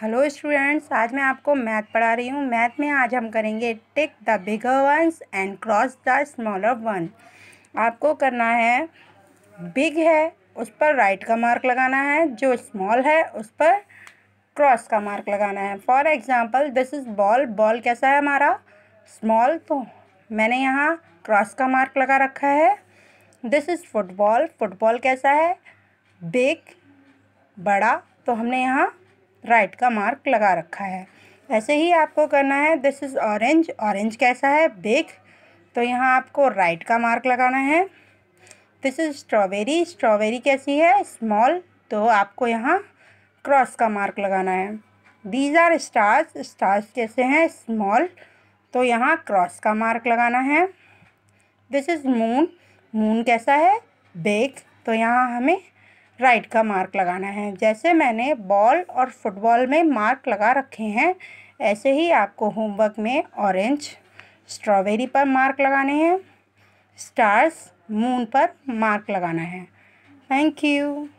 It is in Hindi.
हेलो स्टूडेंट्स आज मैं आपको मैथ पढ़ा रही हूँ मैथ में आज हम करेंगे tick the bigger ones and cross the smaller one आपको करना है बिग है उस पर राइट का मार्क लगाना है जो स्मॉल है उस पर क्रॉस का मार्क लगाना है for example this is ball ball कैसा है हमारा स्मॉल तो मैंने यहाँ क्रॉस का मार्क लगा रखा है दिस इज़ फुटबॉल फुटबॉल कैसा है बिग बड़ा तो हमने यहाँ राइट का मार्क लगा रखा है ऐसे ही आपको करना है दिस इज़ ऑरेंज ऑरेंज कैसा है बिग तो यहाँ आपको राइट का मार्क लगाना है दिस इज़ स्ट्रॉबेरी स्ट्रॉबेरी कैसी है स्मॉल तो आपको यहाँ क्रॉस का मार्क लगाना है दीज आर स्टार्स स्टार्स कैसे हैं स्मॉल तो यहाँ क्रॉस का मार्क लगाना है दिस इज़ मून मून कैसा है बेग तो यहाँ हमें राइट का मार्क लगाना है जैसे मैंने बॉल और फुटबॉल में मार्क लगा रखे हैं ऐसे ही आपको होमवर्क में ऑरेंज स्ट्रॉबेरी पर मार्क लगाने हैं स्टार्स मून पर मार्क लगाना है थैंक यू